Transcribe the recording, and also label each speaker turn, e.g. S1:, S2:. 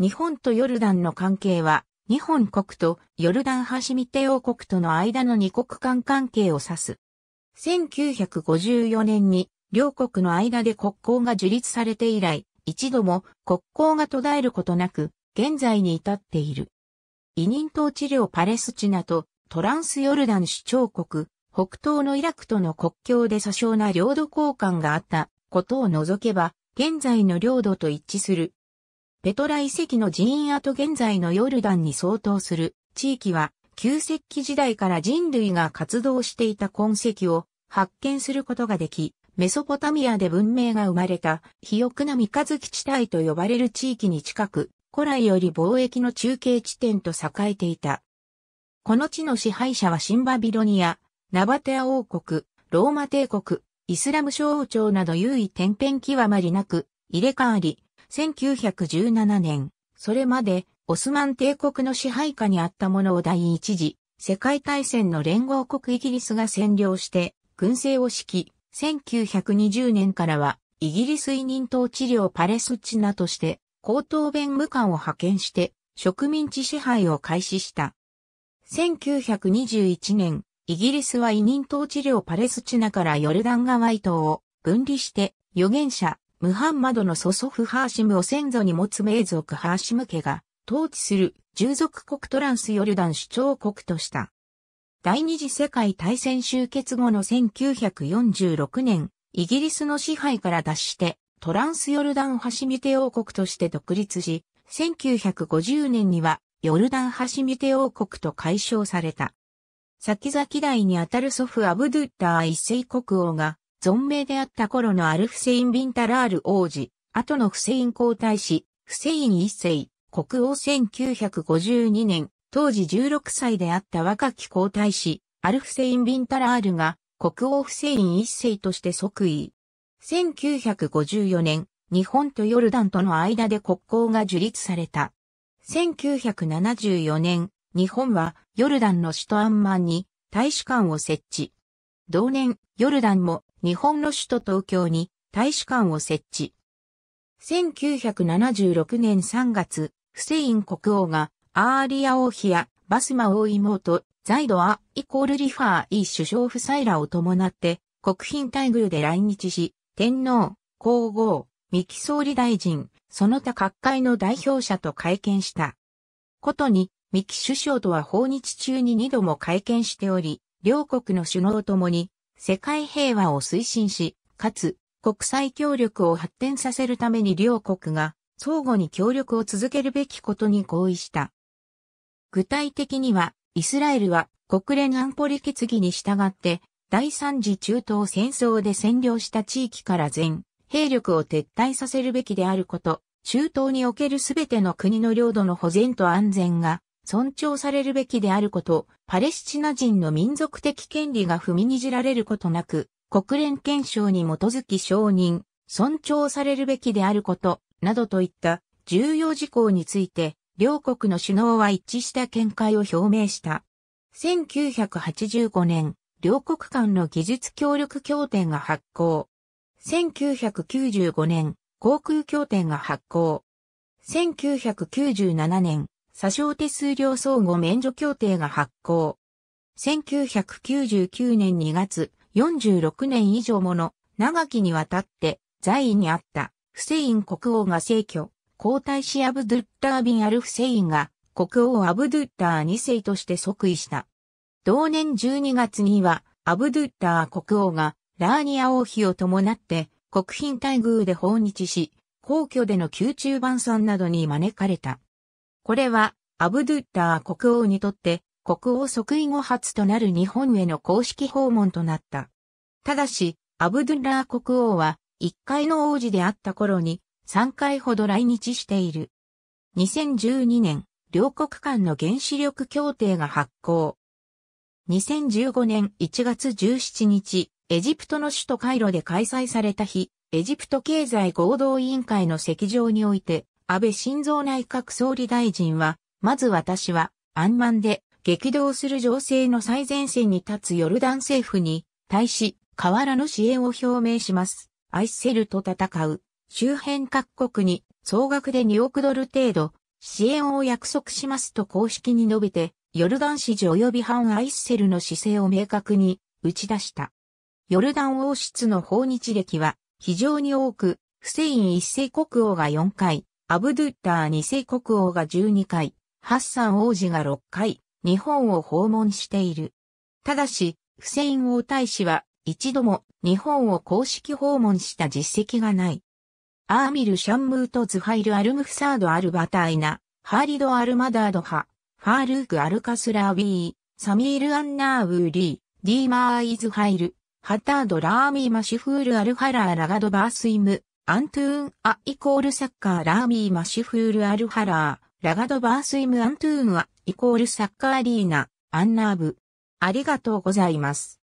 S1: 日本とヨルダンの関係は、日本国とヨルダンハシミテ王国との間の二国間関係を指す。1954年に両国の間で国交が樹立されて以来、一度も国交が途絶えることなく、現在に至っている。委任統治領パレスチナとトランスヨルダン首長国、北東のイラクとの国境で訴訟な領土交換があったことを除けば、現在の領土と一致するペトラ遺跡の寺院跡現在のヨルダンに相当する地域は旧石器時代から人類が活動していた痕跡を発見することができ、メソポタミアで文明が生まれた肥沃な三日月地帯と呼ばれる地域に近く、古来より貿易の中継地点と栄えていた。この地の支配者はシンバビロニア、ナバテア王国、ローマ帝国、イスラム小王朝など優位天変極まりなく入れ替わり、1917年、それまでオスマン帝国の支配下にあったものを第一次世界大戦の連合国イギリスが占領して軍政を指揮、1920年からはイギリス委任統治領パレスチナとして高等弁務官を派遣して植民地支配を開始した。1921年、イギリスは委任統治領パレスチナからヨルダン川伊島を分離して預言者ムハンマドの祖祖父ハーシムを先祖に持つ名族ハーシム家が統治する従属国トランスヨルダン首長国とした。第二次世界大戦終結後の1946年、イギリスの支配から脱してトランスヨルダンハシミテ王国として独立し、1950年にはヨルダンハシミテ王国と解消された。先々代にあたる祖父アブドゥッター一世国王が存命であった頃のアルフセイン・ビンタラール王子、後のフセイン皇太子、フセイン一世、国王1952年、当時16歳であった若き皇太子、アルフセイン・ビンタラールが、国王フセイン一世として即位。1954年、日本とヨルダンとの間で国交が樹立された。1974年、日本はヨルダンの首都アンマンに大使館を設置。同年、ヨルダンも日本の首都東京に大使館を設置。1976年3月、フセイン国王がアーリア王妃やバスマ王妹、ザイドア・イコール・リファー・イ首相夫妻らを伴って国賓待遇で来日し、天皇、皇后、三木総理大臣、その他各界の代表者と会見した。ことに、三木首相とは訪日中に二度も会見しており、両国の首脳ともに世界平和を推進し、かつ国際協力を発展させるために両国が相互に協力を続けるべきことに合意した。具体的には、イスラエルは国連安保理決議に従って第三次中東戦争で占領した地域から全兵力を撤退させるべきであること、中東におけるすべての国の領土の保全と安全が尊重されるべきであること、パレスチナ人の民族的権利が踏みにじられることなく、国連憲章に基づき承認、尊重されるべきであること、などといった重要事項について、両国の首脳は一致した見解を表明した。1985年、両国間の技術協力協定が発行。1995年、航空協定が発行。1997年、詐称手数料相互免除協定が発行。1999年2月、46年以上もの長きにわたって在位にあったフセイン国王が逝去、皇太子アブドゥッター・ビン・アル・フセインが国王アブドゥッター2世として即位した。同年12月にはアブドゥッター国王がラーニア王妃を伴って国賓待遇で訪日し、皇居での宮中晩餐などに招かれた。これは、アブドゥッダー国王にとって、国王即位後初となる日本への公式訪問となった。ただし、アブドゥッダー国王は、1回の王子であった頃に、3回ほど来日している。2012年、両国間の原子力協定が発行。2015年1月17日、エジプトの首都カイロで開催された日、エジプト経済合同委員会の席上において、安倍晋三内閣総理大臣は、まず私は、安満で、激動する情勢の最前線に立つヨルダン政府に、対し、河原の支援を表明します。アイセルと戦う、周辺各国に、総額で2億ドル程度、支援を約束しますと公式に述べて、ヨルダン支持及び反アイッセルの姿勢を明確に打ち出した。ヨルダン王室の訪日歴は非常に多く、フセイン一世国王が4回、アブドゥッター二世国王が12回、ハッサン王子が6回、日本を訪問している。ただし、フセイン王大使は一度も日本を公式訪問した実績がない。アーミル・シャンムート・ズハイル・アルムフサード・アルバタイナ、ハーリド・アルマダード派、ファールーク・アルカスラー・ウィー、サミール・アンナー・ウーリー、ディーマー・イズハイル、ハタード・ラーミー・マシュフール・アルハラー・ラガド・バースイム、アントゥーン・ア・イコールサッカー・ラーミー・マシュフール・アルハラー、ラガド・バースイム・アントゥーン・ア・イコールサッカー・アリーナ、アンナーブ。ありがとうございます。